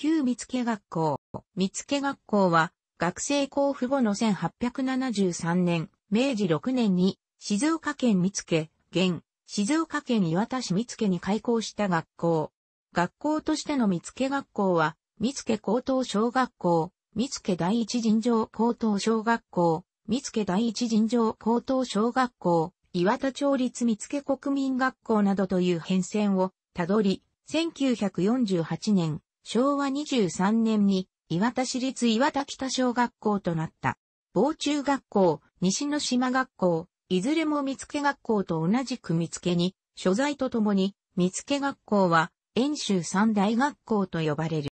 旧見付学校。見付学校は、学生交付後の1873年、明治6年に、静岡県見付、現、静岡県岩田市見付に開校した学校。学校としての見付学校は、見付高等小学校、見付第一尋常高等小学校、見付第一尋常高等小学校、岩田町立見付国民学校などという変遷をたどり、1948年、昭和23年に岩田市立岩田北小学校となった。防中学校、西の島学校、いずれも見附学校と同じく見附に、所在とともに、見附学校は、遠州三大学校と呼ばれる。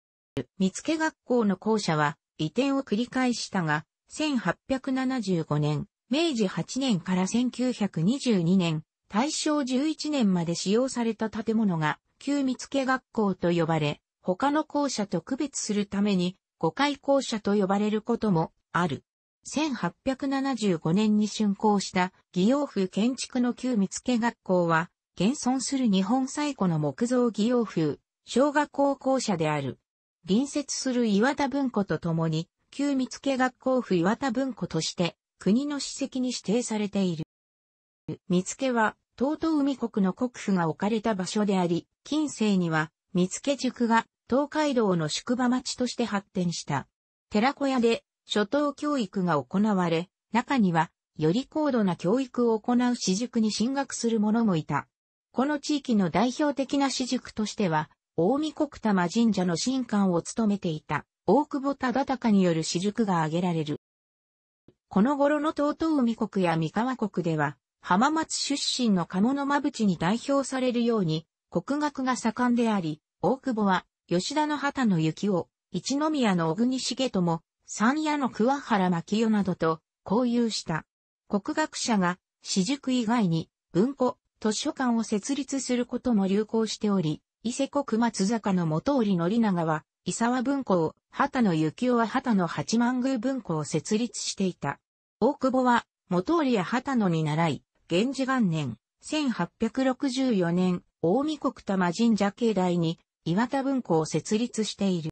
見附学校の校舎は、移転を繰り返したが、1875年、明治8年から1922年、大正11年まで使用された建物が、旧見附学校と呼ばれ、他の校舎と区別するために五階校舎と呼ばれることもある。1875年に竣工した義陽府建築の旧見付学校は、現存する日本最古の木造義陽風、小学校校舎である。隣接する岩田文庫と共に、旧見付学校府岩田文庫として、国の史跡に指定されている。見付は、東東海国の国府が置かれた場所であり、近世には、見付塾が東海道の宿場町として発展した。寺子屋で初等教育が行われ、中にはより高度な教育を行う私塾に進学する者もいた。この地域の代表的な私塾としては、大見国玉神社の神官を務めていた大久保忠敬による私塾が挙げられる。この頃の東東海国や三河国では、浜松出身の鴨の間淵に代表されるように、国学が盛んであり、大久保は吉田の畑の幸雄、一宮の小国重友、三夜の桑原牧代などと交友した。国学者が、私塾以外に文庫、図書館を設立することも流行しており、伊勢国松坂の元織則長は、伊沢文庫を、畑野幸雄は畑野八幡宮文庫を設立していた。大久保は、元織や畑野に習い、源氏元年、1864年、大見国玉神社境内に、岩田文庫を設立している。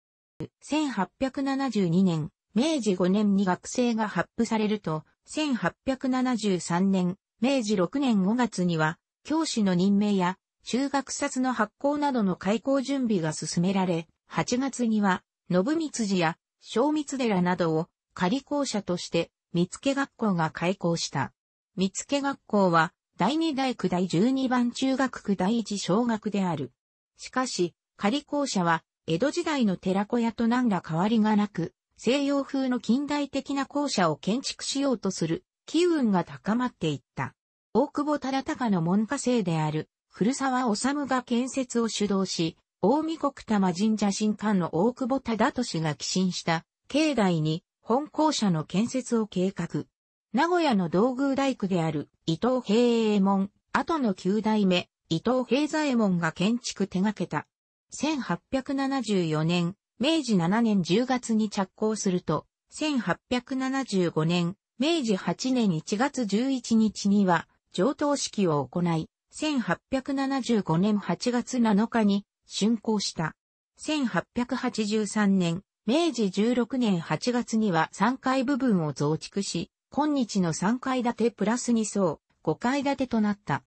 1872年、明治5年に学生が発布されると、1873年、明治6年5月には、教師の任命や、中学札の発行などの開校準備が進められ、8月には、信光寺や、正光寺などを、仮校舎として、三附学校が開校した。三附学校は、第2代区第12番中学区第1小学である。しかし、仮校舎は、江戸時代の寺子屋と何ら変わりがなく、西洋風の近代的な校舎を建築しようとする、機運が高まっていった。大久保忠敬の門下生である、古沢治が建設を主導し、大見国玉神社神官の大久保忠俊が寄進した、境内に本校舎の建設を計画。名古屋の道宮大工である伊藤平衛門、後の九代目、伊藤平左衛門が建築手掛けた1874年、明治7年10月に着工すると、1875年、明治8年1月11日には上等式を行い、1875年8月7日に竣工した。1883年、明治16年8月には3階部分を増築し、今日の3階建てプラス2層、5階建てとなった。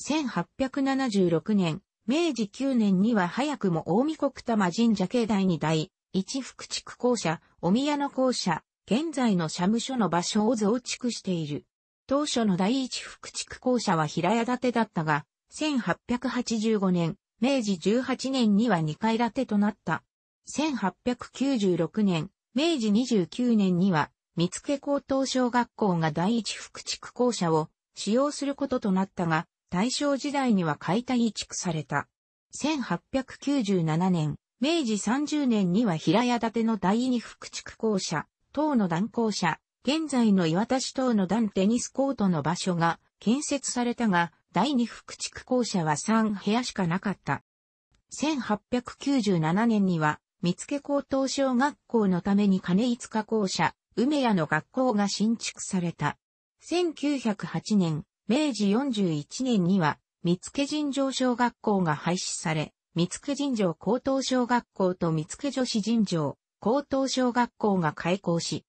1876年、明治9年には早くも大見国玉神社境内に第一福区校舎、お宮の校舎、現在の社務所の場所を増築している。当初の第一福区校舎は平屋建てだったが、1885年、明治18年には2階建てとなった。1896年、明治29年には、三つ高等小学校が第一福地区校舎を使用することとなったが、大正時代には解体移築された。1897年、明治30年には平屋建ての第二副築校舎、等の断校舎、現在の岩田市等の段テニスコートの場所が建設されたが、第二副築校舎は3部屋しかなかった。1897年には、見附高等小学校のために金五日校舎、梅屋の学校が新築された。1908年、明治41年には、三つ尋常小学校が廃止され、三つ尋常高等小学校と三つ女子尋常高等小学校が開校し、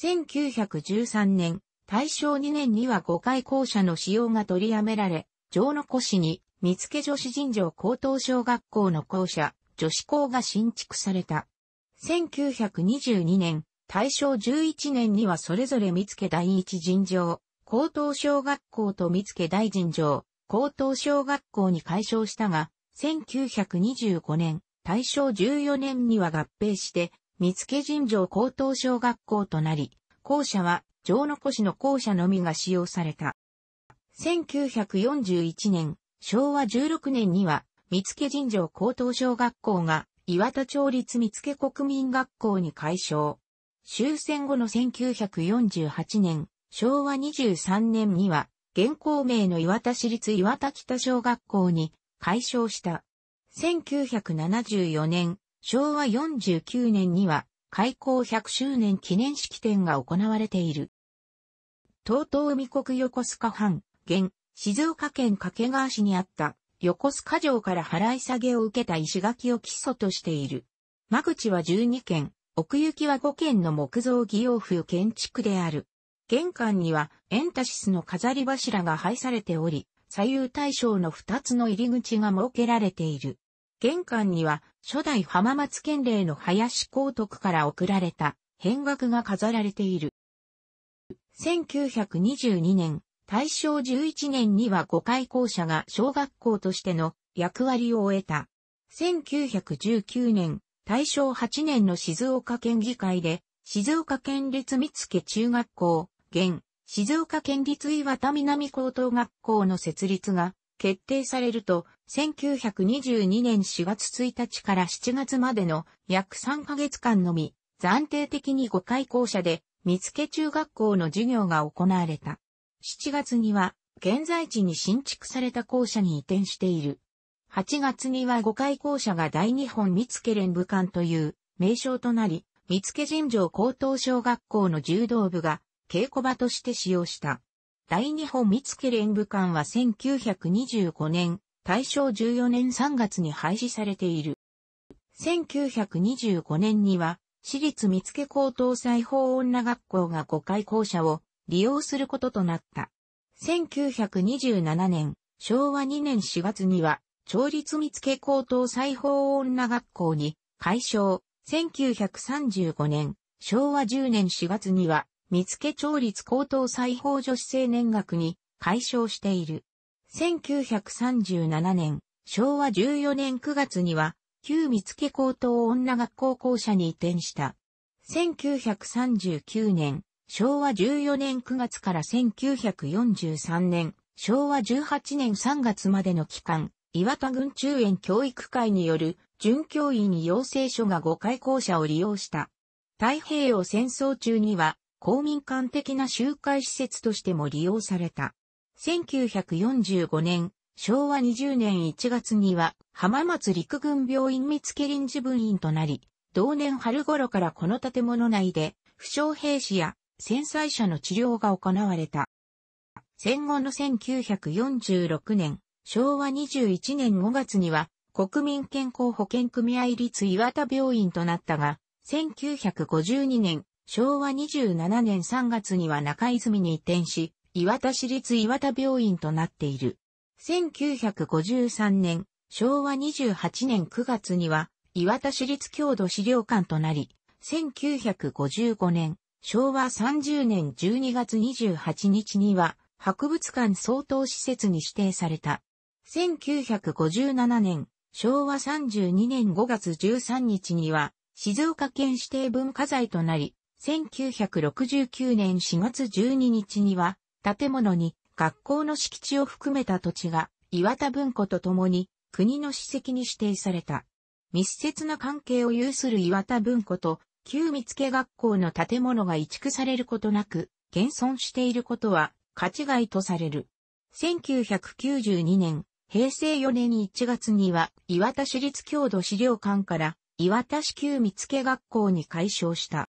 1913年、大正2年には5回校舎の使用が取りやめられ、城野古市に三つ女子尋常高等小学校の校舎、女子校が新築された。1922年、大正11年にはそれぞれ三つ第一尋常高等小学校と見つけ大臣城、高等小学校に改称したが、1925年、大正14年には合併して、見つけ尋常高等小学校となり、校舎は、城残しの校舎のみが使用された。1941年、昭和16年には、見つけ尋常高等小学校が、岩田町立見つけ国民学校に改称。終戦後の1948年、昭和23年には、現行名の岩田市立岩田北小学校に改称した。1974年、昭和49年には、開校100周年記念式典が行われている。東東海国横須賀藩、現、静岡県掛川市にあった横須賀城から払い下げを受けた石垣を基礎としている。間口は12件、奥行きは5件の木造技用風建築である。玄関にはエンタシスの飾り柱が配されており、左右対称の2つの入り口が設けられている。玄関には初代浜松県令の林光徳から贈られた変額が飾られている。1922年、大正11年には5回校舎が小学校としての役割を終えた。1919年、大正8年の静岡県議会で、静岡県立三つ家中学校、現、静岡県立岩田南高等学校の設立が決定されると、1922年4月1日から7月までの約3ヶ月間のみ、暫定的に5回校舎で、見附中学校の授業が行われた。7月には、現在地に新築された校舎に移転している。8月には5回校舎が第日本見附連部館という名称となり、見附尋常高等小学校の柔道部が稽古場として使用した。大日本三け。連武館は1925年、大正14年3月に廃止されている。1925年には、私立三け高等裁縫女学校が5回校舎を利用することとなった。1927年、昭和2年4月には、町立三け高等裁縫女学校に改称、1935年、昭和10年4月には、見附町立高等裁縫女子青年学に解消している。1937年、昭和14年9月には、旧見附高等女学校校舎に移転した。1939年、昭和14年9月から1943年、昭和18年3月までの期間、岩田郡中園教育会による準教員養成所が5回校舎を利用した。太平洋戦争中には公民館的な集会施設としても利用された。1945年、昭和20年1月には浜松陸軍病院見附臨時分院となり、同年春頃からこの建物内で、負傷兵士や戦災者の治療が行われた。戦後の1946年、昭和21年5月には、国民健康保険組合立岩田病院となったが、1952年、昭和27年3月には中泉に移転し、岩田市立岩田病院となっている。1953年、昭和28年9月には、岩田市立郷土資料館となり、1955年、昭和30年12月28日には、博物館相当施設に指定された。1957年、昭和32年5月13日には、静岡県指定文化財となり、1969年4月12日には、建物に学校の敷地を含めた土地が岩田文庫と共に国の史跡に指定された。密接な関係を有する岩田文庫と旧見附学校の建物が移築されることなく、現存していることは価値外とされる。1992年、平成4年1月には岩田市立郷土資料館から岩田市旧見附学校に改称した。